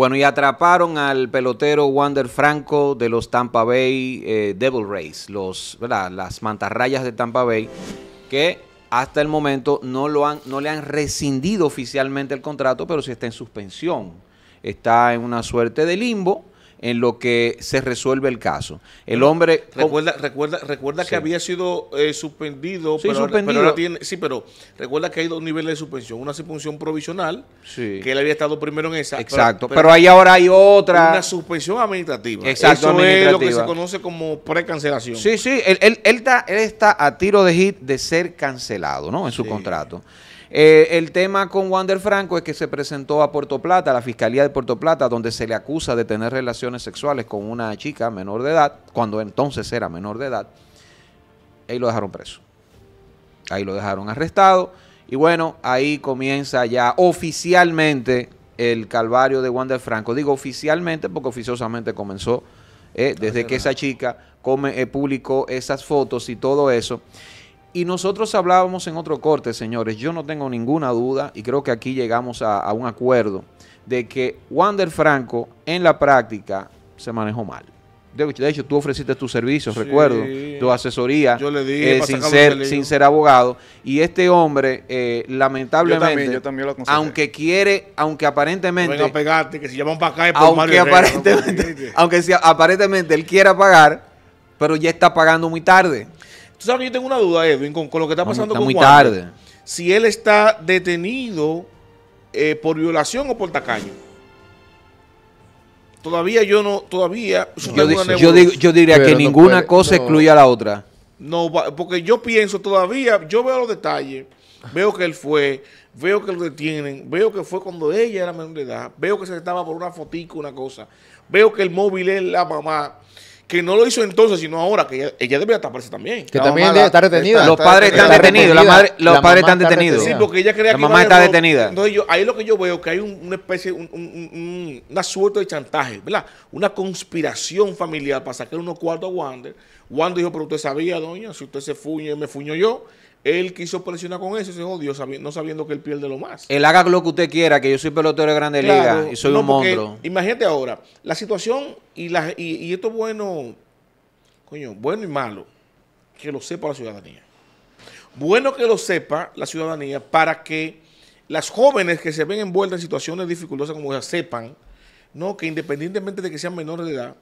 Bueno, y atraparon al pelotero Wander Franco de los Tampa Bay eh, Devil Rays, los, ¿verdad? las mantarrayas de Tampa Bay, que hasta el momento no, lo han, no le han rescindido oficialmente el contrato, pero sí está en suspensión. Está en una suerte de limbo en lo que se resuelve el caso. El hombre... Recuerda, recuerda, recuerda que había sido eh, suspendido, sí, pero, suspendido. tiene... Sí, pero recuerda que hay dos niveles de suspensión. Una suspensión provisional, sí. que él había estado primero en esa. Exacto, pero, ahí ahora hay otra... Una suspensión administrativa. Exacto, Eso es lo que se conoce como precancelación. Sí, sí, él, él, él, está, él está a tiro de hit de ser cancelado, ¿no? En su contrato. Eh, el tema con Wander Franco es que se presentó a Puerto Plata, a la Fiscalía de Puerto Plata, donde se le acusa de tener relaciones sexuales con una chica menor de edad, cuando entonces era menor de edad. Ahí lo dejaron preso. Ahí lo dejaron arrestado. Y bueno, ahí comienza ya oficialmente el calvario de Wander Franco. Digo oficialmente porque oficiosamente comenzó eh, desde que esa chica eh, publicó esas fotos y todo eso. Y nosotros hablábamos en otro corte, señores, yo no tengo ninguna duda y creo que aquí llegamos a, un acuerdo de que Wander Franco en la práctica se manejó mal. De, hecho, tú ofreciste tus servicios, recuerdo, tu asesoría, yo le eh, sin, ser, abogado. Y este hombre, eh, lamentablemente, aunque quiere, aunque aparentemente... aunque aparentemente, aunque aparentemente él quiera pagar, pero ya está pagando muy tarde sabes yo tengo una duda, Edwin, con, lo que está pasando está con muy tarde. Si él está detenido eh, por violación o por tacaño. Todavía yo no, todavía... Yo, diría que ninguna cosa excluye a la otra. No, porque yo pienso todavía, yo veo los detalles, veo que él fue, veo que lo detienen, veo que fue cuando ella era menor de edad, veo que se estaba por una fotico, una cosa, veo que el móvil es la mamá, que no lo hizo entonces, sino ahora, que ella, ella estar taparse también. Que también debe estar detenida. los padres están detenidos, la madre, los padres están detenidos. Sí, porque ella creía la mamá está detenida. Entonces yo, ahí lo que yo veo que hay un, una especie, un, una suerte de chantaje, ¿verdad? Una conspiración familiar para sacar unos cuartos a Wander. Wander dijo, pero usted sabía, doña, si usted se fuñe, me fuño yo él quiso presionar con eso y se jodió, no sabiendo que él pierde lo más. Él haga lo que usted quiera, que yo soy pelotero de Grande Liga y soy lo un monstruo. Imagínate ahora, la situación y, la, y, esto es bueno, coño, bueno y malo, que lo sepa la ciudadanía. Bueno que lo sepa la ciudadanía para que las jóvenes que se ven envueltas en situaciones dificultosas como esas sepan, ¿no? que independientemente de que sean menores de edad,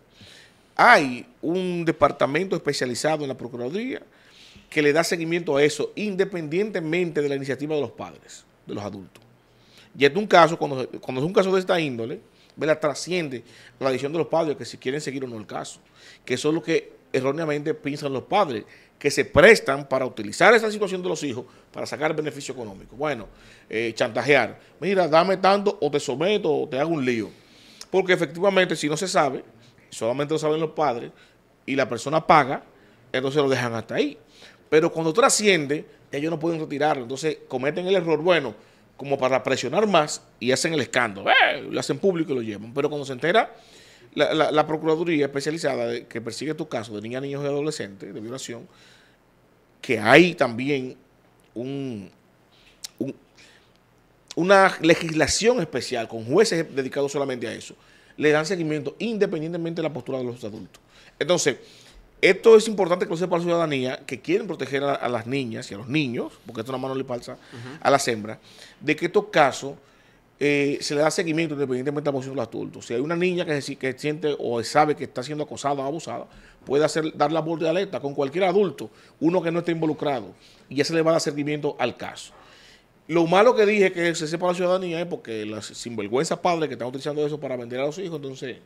hay un departamento especializado en la Procuraduría que le da seguimiento a eso, independientemente de la iniciativa de los padres, de los adultos. Y es un caso, cuando, es un caso de esta índole, trasciende la decisión de los padres, que si quieren seguir o no el caso, que eso es lo que erróneamente piensan los padres, que se prestan para utilizar esa situación de los hijos para sacar beneficio económico. Bueno, eh, chantajear, mira, dame tanto o te someto o te hago un lío. Porque efectivamente si no se sabe, solamente lo saben los padres, y la persona paga, entonces lo dejan hasta ahí. Pero cuando trasciende, ellos no pueden retirarlo. Entonces cometen el error, bueno, como para presionar más y hacen el escándalo. Eh, lo hacen público y lo llevan. Pero cuando se entera la, Procuraduría especializada que persigue tu caso de niñas, niños y adolescentes de violación, que hay también un, una legislación especial con jueces dedicados solamente a eso, le dan seguimiento independientemente de la postura de los adultos. Entonces, esto es importante que lo sepa la ciudadanía, que quieren proteger a, las niñas y a los niños, porque esto es una mano le palza a las hembras, de que estos casos eh, se le da seguimiento independientemente de la posición de los adultos. Si hay una niña que, siente o sabe que está siendo acosada o abusada, puede hacer, dar la voz de alerta con cualquier adulto, uno que no esté involucrado, y ya se le va a dar seguimiento al caso. Lo malo que dije que se sepa la ciudadanía es porque las sinvergüenzas padres que están utilizando eso para vender a los hijos, entonces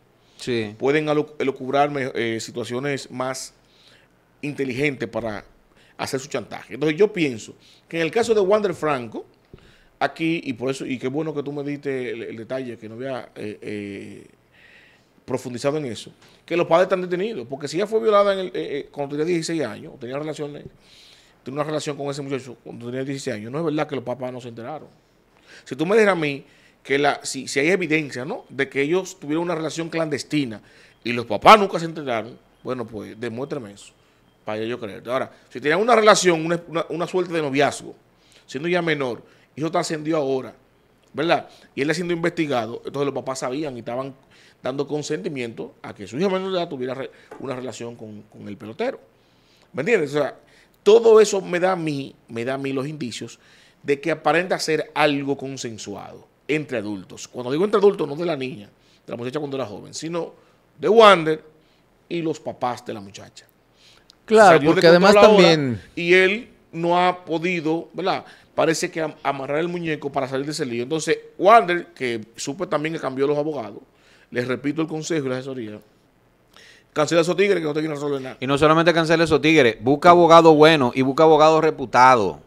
pueden elucubrarme eh, situaciones más inteligentes para hacer su chantaje. Entonces yo pienso que en el caso de Wander Franco, aquí, y por eso, y qué bueno que tú me diste el, detalle, que no había eh, eh, profundizado en eso, que los padres están detenidos, porque si ella fue violada en el, cuando tenía 16 años, tenía relaciones, tenía una relación con ese muchacho cuando tenía 16 años, no es verdad que los papás no se enteraron. Si tú me dijeras a mí que la, si, hay evidencia, De que ellos tuvieron una relación clandestina y los papás nunca se enteraron, bueno, pues demuéstrame eso, para yo creer. Ahora, si tenían una relación, una, suerte de noviazgo, siendo ya menor, y está ascendió ahora, ¿verdad? Y él está siendo investigado, entonces los papás sabían y estaban dando consentimiento a que su hijo menor de tuviera una relación con, el pelotero. ¿Me entiendes? O sea, todo eso me da a mí, me da a mí los indicios de que aparenta ser algo consensuado entre adultos. Cuando digo entre adultos, no de la niña, de la muchacha cuando era joven, sino de Wander y los papás de la muchacha. Claro, porque además también... Y él no ha podido, ¿verdad? Parece que amarrar el muñeco para salir de ese lío. Entonces, Wander, que supe también que cambió los abogados, les repito el consejo y la asesoría, cancela a esos tigres que no te quieren resolver nada. Y no solamente cancela esos tigres, busca abogado bueno y busca abogado reputado.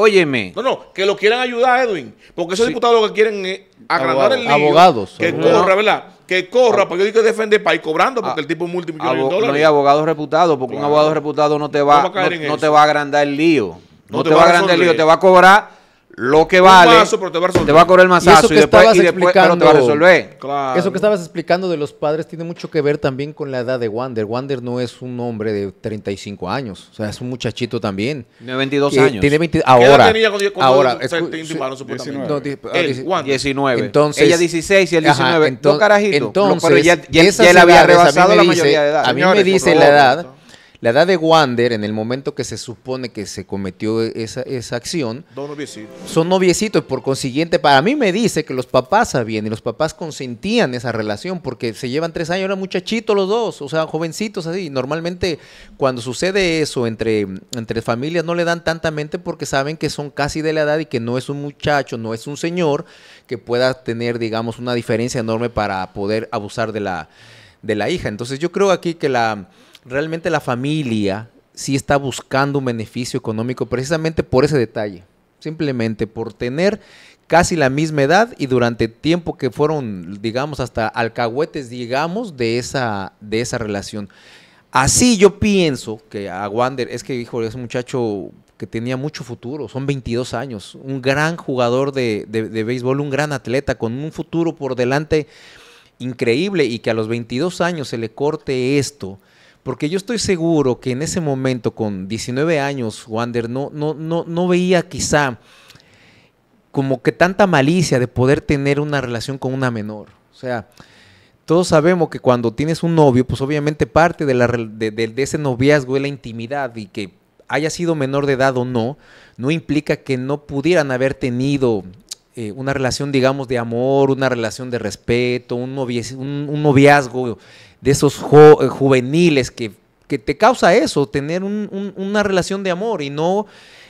Óyeme. No, no, que lo quieran ayudar, Edwin. Porque esos diputados lo que quieren es agrandar el lío. Abogados. Que corra, ¿verdad? Que corra, porque yo digo que defender ir cobrando, porque ah, el tipo es multimillonario No hay abogados reputados, porque un abogado reputado no te va, te va a agrandar el lío. No, te, va a agrandar el lío, te va a cobrar lo que vale. te, va a correr el mazazo y, después, y te va a resolver. Eso que estabas explicando de los padres tiene mucho que ver también con la edad de Wander. Wander no es un hombre de 35 años, o sea, es un muchachito también. Tiene 22 años. Tiene ahora. ahora, es pues, 19. Ah, entonces, ella 16 y él 19. entonces, no, carajito. Entonces, ya, ya, él había rebasado la mayoría de edad. A mí me dice la edad la edad de Wander, en el momento que se supone que se cometió esa, esa acción, noviecitos. son noviecitos. Por consiguiente, para mí me dice que los papás sabían y los papás consentían esa relación porque se llevan tres años, eran muchachitos los dos, o sea, jovencitos así. Normalmente, cuando sucede eso entre, entre familias, no le dan tanta mente porque saben que son casi de la edad y que no es un muchacho, no es un señor que pueda tener, digamos, una diferencia enorme para poder abusar de la, de la hija. Entonces, yo creo aquí que la realmente la familia sí está buscando un beneficio económico precisamente por ese detalle. Simplemente por tener casi la misma edad y durante tiempo que fueron, digamos, hasta alcahuetes, digamos, de esa, de esa relación. Así yo pienso que a Wander, es que, hijo, es un muchacho que tenía mucho futuro, son 22 años, un gran jugador de béisbol, un gran atleta, con un futuro por delante increíble y que a los 22 años se le corte esto porque yo estoy seguro que en ese momento, con 19 años, Wander no, no, no, no veía quizá como que tanta malicia de poder tener una relación con una menor. O sea, todos sabemos que cuando tienes un novio, pues obviamente parte de, la, de, ese noviazgo es la intimidad y que haya sido menor de edad o no, no implica que no pudieran haber tenido eh, una relación, digamos, de amor, una relación de respeto, un noviazgo de esos eh, juveniles que, que, te causa eso, tener una relación de amor y no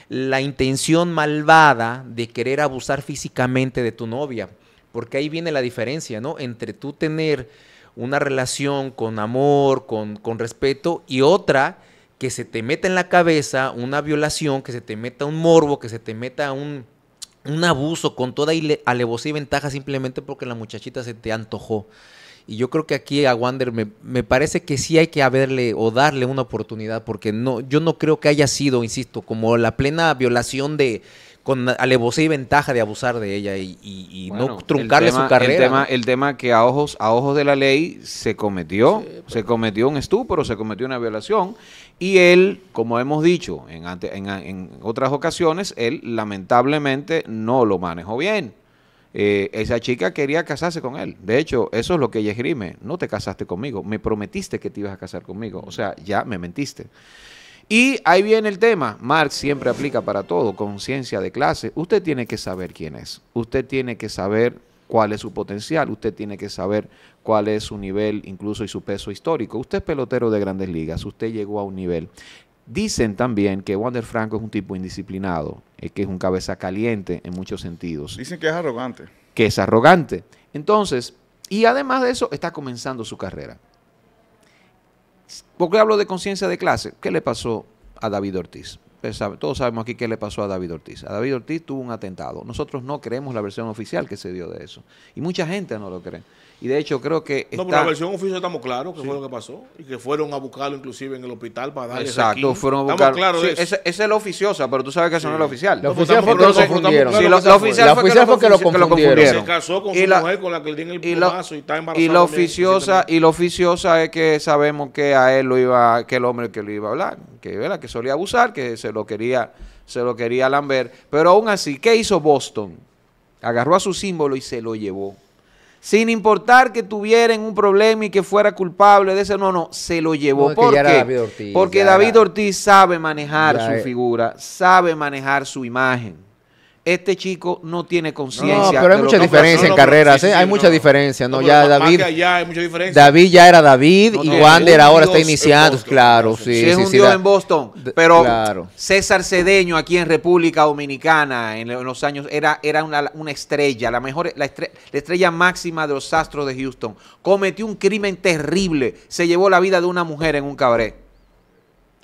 la intención malvada de querer abusar físicamente de tu novia. Porque ahí viene la diferencia, ¿no? Entre tú tener una relación con amor, con, con respeto, y otra que se te meta en la cabeza una violación, que se te meta un morbo, que se te meta un, un abuso con toda alevosía y ventaja simplemente porque la muchachita se te antojó. Y yo creo que aquí a Wander me, parece que sí hay que haberle o darle una oportunidad, porque no, yo no creo que haya sido, insisto, como la plena violación de con alevosía y ventaja de abusar de ella y, no truncarle su carrera. El tema, que a ojos, a ojos de la ley se cometió, se cometió un estupro, se cometió una violación y él, como hemos dicho en, en, en otras ocasiones, él lamentablemente no lo manejó bien. Eh, esa chica quería casarse con él. De hecho, eso es lo que ella esgrime. No te casaste conmigo, me prometiste que te ibas a casar conmigo. O sea, ya me mentiste. Y ahí viene el tema. Marx siempre aplica para todo, conciencia de clase. Usted tiene que saber quién es. Usted tiene que saber cuál es su potencial. Usted tiene que saber cuál es su nivel, incluso y su peso histórico. Usted es pelotero de grandes ligas. Usted llegó a un nivel. Dicen también que Wander Franco es un tipo indisciplinado, eh, que es un cabeza caliente en muchos sentidos. Dicen que es arrogante. Que es arrogante. Entonces, y además de eso, está comenzando su carrera. Porque hablo de conciencia de clase? ¿Qué le pasó a David Ortiz? todos sabemos aquí qué le pasó a David Ortiz. A David Ortiz tuvo un atentado. Nosotros no creemos la versión oficial que se dio de eso. Y mucha gente no lo cree. Y de hecho creo que... No, pero la versión oficial estamos claros que fue lo que pasó. Y que fueron a buscarlo inclusive en el hospital para darle Exacto, fueron a buscarlo. esa, es la oficiosa, pero tú sabes que no es la oficial. La pues oficial fue que lo confundieron. la oficial fue que lo confundieron. casó con mujer con la que el y, Y la oficiosa, y la oficiosa es que sabemos que a él lo iba, que el hombre que lo iba a hablar que, que solía abusar, que se lo quería, se lo quería Lambert Pero aún así, ¿qué hizo Boston? Agarró a su símbolo y se lo llevó. Sin importar que tuvieran un problema y que fuera culpable de ese, no, no, se lo llevó. ¿Por qué? porque David Ortiz sabe manejar su figura, sabe manejar su imagen este chico no tiene conciencia. pero hay mucha diferencia en carreras, hay mucha diferencia, ¿no? ya David, ya era David y Wander ahora está iniciando, claro, sí, es un dios en Boston, pero César Cedeño aquí en República Dominicana en, los años era, era una, estrella, la mejor, la estrella, la estrella máxima de los Astros de Houston. Cometió un crimen terrible, se llevó la vida de una mujer en un cabaret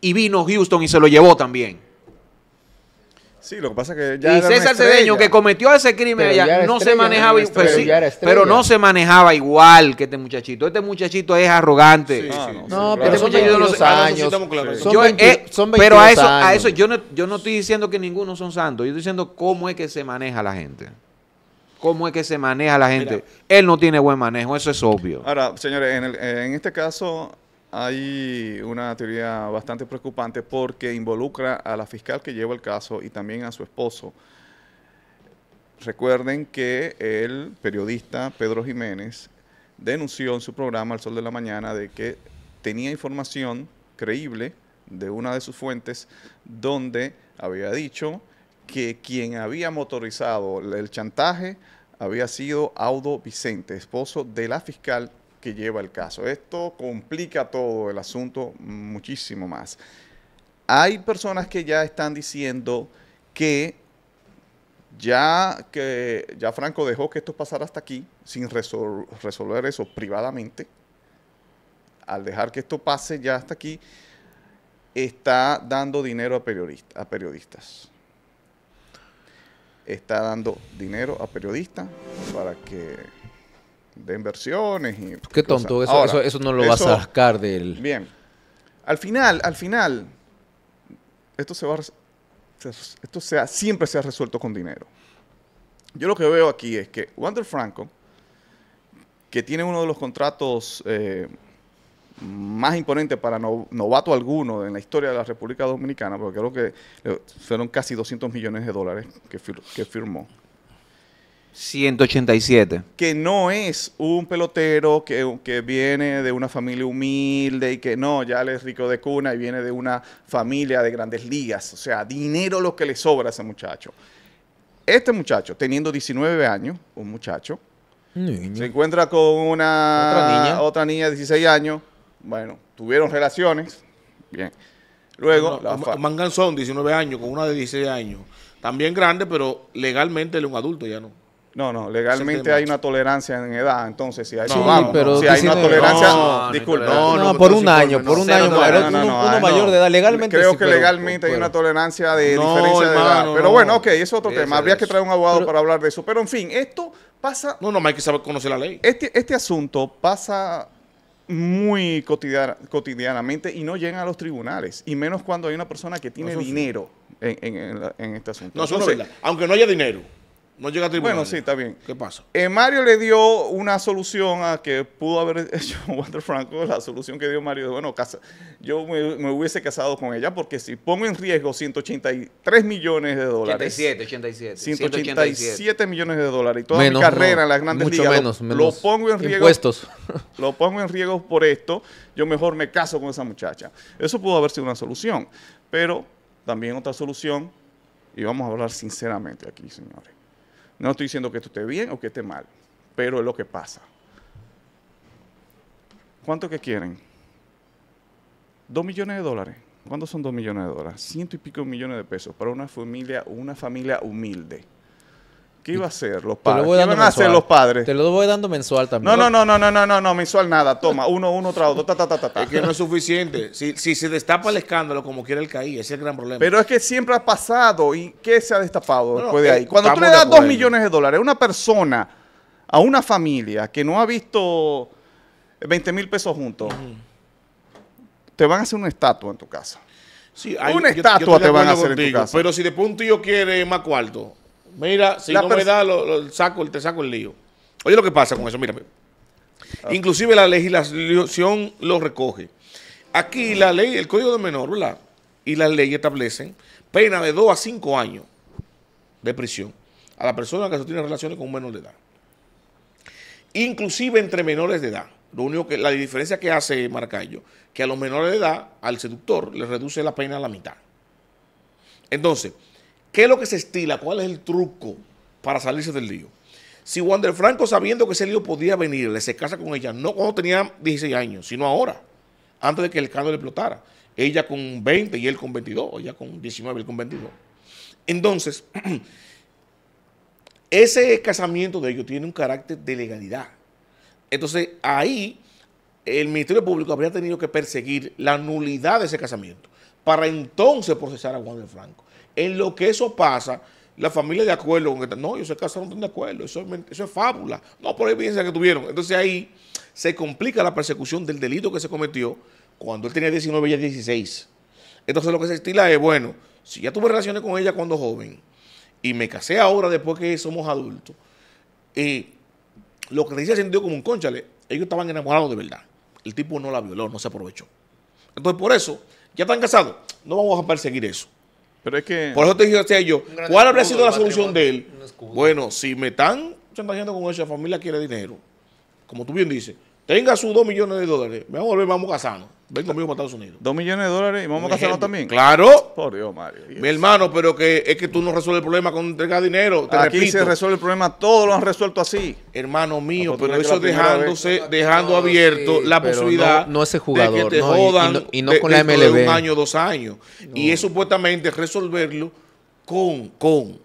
y vino Houston y se lo llevó también. Sí, lo que pasa es que ya. Y César Cedeño, que cometió ese crimen allá, no se manejaba igual. pero no se manejaba igual que este muchachito. Este muchachito es arrogante. No, no, pero este muchachito años. Eh, pero a eso, a eso yo, no, yo no estoy diciendo que ninguno son santos. Yo estoy diciendo cómo es que se maneja la gente. ¿Cómo es que se maneja la gente? Él no tiene buen manejo, eso es obvio. Ahora, señores, en, en este caso, hay una teoría bastante preocupante porque involucra a la fiscal que lleva el caso y también a su esposo. Recuerden que el periodista Pedro Jiménez denunció en su programa El Sol de la Mañana de que tenía información creíble de una de sus fuentes donde había dicho que quien había motorizado el chantaje había sido Audo Vicente, esposo de la fiscal lleva el caso. Esto complica todo el asunto muchísimo más. Hay personas que ya están diciendo que ya, que ya Franco dejó que esto pasara hasta aquí sin resolver eso privadamente. Al dejar que esto pase ya hasta aquí, está dando dinero a, a periodistas. Está dando dinero a periodistas para que de inversiones. Y pues Qué tonto, eso, eso, no lo vas a sacar del... Bien. Al final, al final, esto se va esto sea siempre se ha resuelto con dinero. Yo lo que veo aquí es que Wander Franco, que tiene uno de los contratos eh, más imponentes para novato alguno en la historia de la República Dominicana, porque creo que fueron casi 200 millones de dólares que, que firmó. 187. Que no es un pelotero que, viene de una familia humilde y que no, ya le es rico de cuna y viene de una familia de grandes ligas. O sea, dinero lo que le sobra a ese muchacho. Este muchacho, teniendo 19 años, un muchacho, se encuentra con una ¿Otra niña? de 16 años. Bueno, tuvieron relaciones. Bien. Luego, no, Manganzón, 19 años, con una de 16 años. También grande, pero legalmente él es un adulto, ya no. No, no, legalmente hay una tolerancia en edad, entonces si hay, si una tolerancia, no, No, no, por un año, por un año, uno mayor de edad, legalmente. Creo que legalmente hay una tolerancia de diferencia de edad. Pero bueno, ok, es otro tema, habría que traer un abogado para hablar de eso. Pero en fin, esto pasa... No, no, hay que saber conocer la ley. Este, este asunto pasa muy cotidiana, cotidianamente y no llega a los tribunales, y menos cuando hay una persona que tiene dinero en, en, en, en, este asunto. No, verdad, aunque no haya dinero. No llega Bueno, sí, está bien. ¿Qué pasó? Eh, Mario le dio una solución a que pudo haber hecho Walter Franco. La solución que dio Mario, bueno, casa, yo me, hubiese casado con ella porque si pongo en riesgo 183 millones de dólares. 87, 87. 187, 187 millones de dólares y toda mi carrera en las grandes lo, pongo en riesgo. Lo pongo en riesgo por esto. Yo mejor me caso con esa muchacha. Eso pudo haber sido una solución. Pero también otra solución, y vamos a hablar sinceramente aquí, señores no estoy diciendo que esto esté bien o que esté mal, pero es lo que pasa. ¿Cuánto que quieren? Dos millones de dólares. ¿Cuántos son dos millones de dólares? Ciento y pico millones de pesos para una familia, una familia humilde. ¿Qué iba a hacer los padres? ¿Qué iban a hacer los padres? Te lo voy dando mensual también. No, no, no, no, no, no, no, no mensual nada. Toma, uno, uno, otro, ta, ta, ta, ta, ta. Es que no es suficiente. Si, se destapa el escándalo, como quiere el CAI, ese es el gran problema. Pero es que siempre ha pasado. ¿Y qué se ha destapado después de ahí? Eh, Cuando tú le das dos millones de dólares a una persona, a una familia que no ha visto 20 mil pesos juntos, te van a hacer una estatua en tu casa. Sí, hay, una estatua te, van a hacer en tu casa. Pero si de un yo quiere más cuarto Mira, si la no me da, te saco el lío. Oye lo que pasa con eso, mira. Ah. Inclusive la legislación lo recoge. Aquí la ley, el Código de Menor, ¿verdad? Y la ley establecen pena de 2 a 5 años de prisión a la persona que sostiene relaciones con un menor de edad. Inclusive entre menores de edad. Lo único que, la diferencia que hace Marcayo, que a los menores de edad, al seductor, le reduce la pena a la mitad. Entonces, ¿Qué es lo que se estila? ¿Cuál es el truco para salirse del lío? Si Wander Franco, sabiendo que ese lío podía venirle, se casa con ella, no cuando tenía 16 años, sino ahora, antes de que el escándalo explotara. Ella con 20 y él con 22, ella con 19 y él con 22. Entonces, ese casamiento de ellos tiene un carácter de legalidad. Entonces, ahí el Ministerio Público habría tenido que perseguir la nulidad de ese casamiento para entonces procesar a Wander Franco. En lo que eso pasa, la familia de acuerdo con no, ellos se casaron, de acuerdo, eso es, fábula. No, por evidencia que tuvieron. Entonces ahí se complica la persecución del delito que se cometió cuando él tenía 19 y ella 16. Entonces lo que se estila es, bueno, si ya tuve relaciones con ella cuando joven y me casé ahora después que somos adultos, eh, lo que decía sentido como un conchale, ellos estaban enamorados de verdad. El tipo no la violó, no se aprovechó. Entonces por eso, ya están casados, no vamos a perseguir eso. Por eso te dije, yo, ¿cuál habría sido la solución de él? Bueno, si me están chantajeando con eso, la familia quiere dinero. Como tú bien dices, tenga sus dos millones de dólares, me vamos a volver, vamos casarnos Ven conmigo para Estados Unidos. Dos millones de dólares y vamos a casarnos también. Claro. Por Dios, Mario. Mi hermano, pero que es que tú no resuelves el problema con entregar dinero. Aquí se resuelve el problema, todos lo han resuelto así. Hermano mío, pues, pero eso dejándose, dejando abierto la posibilidad. De que te jodan y, no, de, con la MLB. un año, dos años. Y es supuestamente resolverlo con, con,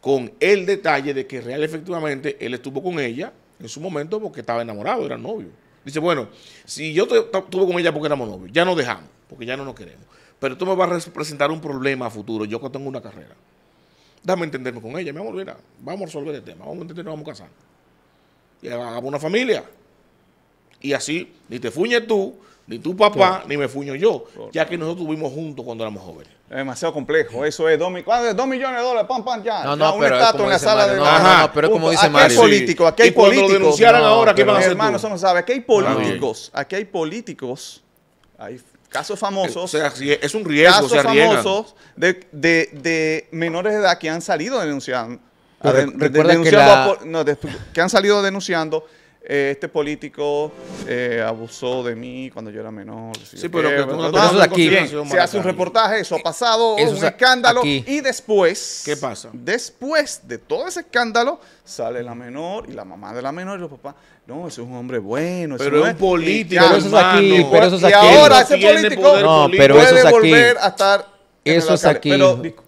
con el detalle de que real efectivamente él estuvo con ella en su momento porque estaba enamorado, era novio. Dice, bueno, si yo estuve con ella porque éramos novios, ya no dejamos, porque ya no nos queremos. Pero tú me vas a presentar un problema a futuro, yo que tengo una carrera. Dame entenderme con ella, me amor, mira, vamos a resolver el tema, vamos a entendernos, vamos a casar. Y hagamos una familia. Y así, ni te fuñes tú, ni tu papá, ni me fuño yo, ya que nosotros tuvimos juntos cuando éramos jóvenes. Es demasiado complejo, eso es dos, dos millones de dólares, pam, pam, ya. No, no, pero un en la sala de... No, pero como dice aquí Hay políticos, aquí hay políticos. Aquí hay políticos, aquí hay políticos, hay casos famosos. O sea, es un riesgo, Casos famosos de, menores de edad que han salido denunciando. que, que han salido denunciando eh, este político eh, abusó de mí cuando yo era menor. Sí, pero, que, eso es aquí. se hace un reportaje, eso ha pasado, es un escándalo. Y después. ¿Qué pasa? Después de todo ese escándalo, sale la menor y la mamá de la menor y los papás. No, ese es un hombre bueno. Ese pero es un político. pero eso es aquí. Pero eso aquí. Y ahora ese político puede volver a estar eso es aquí.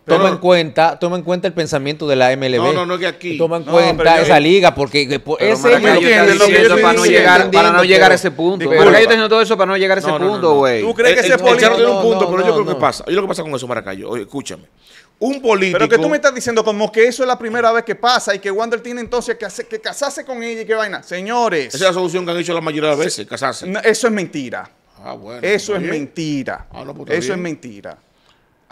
toma en cuenta, toma en cuenta el pensamiento de la MLB. No, no, no que aquí. Toma en cuenta esa liga porque eh, ese es para no llegar para no llegar a ese punto. Maracayo está todo eso para no llegar a ese punto, güey. ¿Tú crees que eh, ese político tiene un punto? Pero yo creo que pasa. Yo lo que pasa con eso Maracayo, oye, escúchame. Un político. Pero que tú me estás diciendo como que eso es la primera vez que pasa y que Wander tiene entonces que, que casarse con ella y qué vaina. Señores. Esa es la solución que han hecho la mayoría de las veces, casarse. eso es mentira. Ah, bueno. Eso es mentira. Ah, pues eso es mentira.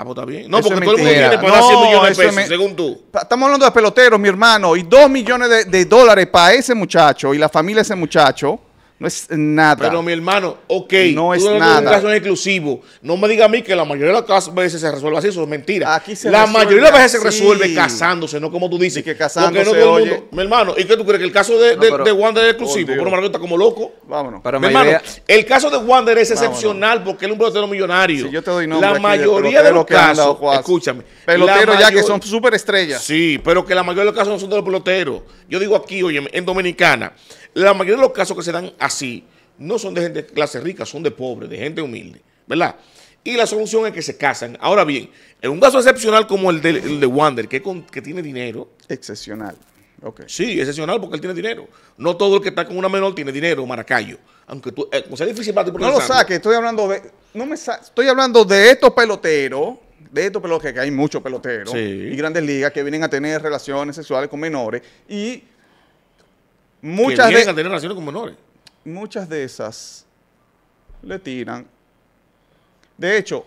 Ah, pues bien. No, porque todo el mundo tiene para no, 100 millones de pesos, según tú. Estamos hablando de peloteros, mi hermano, y 2 millones de, de dólares para ese muchacho y la familia de ese muchacho no es nada. Pero mi hermano, ok, no es nada. Un caso exclusivo. No me diga a mí que la mayoría de las veces se resuelve así, eso es mentira. la mayoría de las veces se resuelve casándose, no como tú dices. que casándose. Porque no mi hermano, ¿y qué tú crees? Que el caso de, de, Wander es exclusivo. Por pero está como loco. Vámonos. Pero mi hermano, el caso de Wander es excepcional porque él es un pelotero millonario. yo te doy la mayoría de, los casos, escúchame. Peloteros ya que son súper estrellas. Sí, pero que la mayoría de los casos no son de los peloteros. Yo digo aquí, oye, en Dominicana, la mayoría de los casos que se dan así no son de gente de clase rica, son de pobres, de gente humilde, ¿verdad? Y la solución es que se casan. Ahora bien, en un caso excepcional como el de, de Wander, que, que tiene dinero. Excepcional. Okay. Sí, excepcional porque él tiene dinero. No todo el que está con una menor tiene dinero, Maracayo. Aunque tú, eh, difícil para No lo saques, estoy hablando de. No estoy hablando de estos peloteros, de estos peloteros, que hay muchos peloteros y grandes ligas que vienen a tener relaciones sexuales con menores y muchas que a tener relaciones con menores muchas de esas le tiran. De hecho,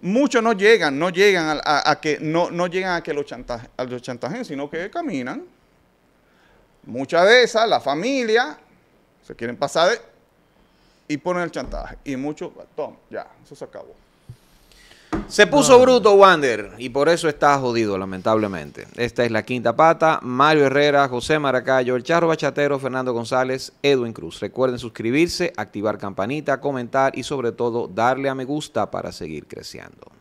muchos no llegan, no llegan a, que, no, no, llegan a que los, chantaje, sino que caminan. Muchas de esas, la familia, se quieren pasar y ponen el chantaje. Y muchos, ya, eso se acabó. Se puso bruto Wander y por eso está jodido, lamentablemente. Esta es la quinta pata. Mario Herrera, José Maracayo, El Charro Bachatero, Fernando González, Edwin Cruz. Recuerden suscribirse, activar campanita, comentar y sobre todo darle a me gusta para seguir creciendo.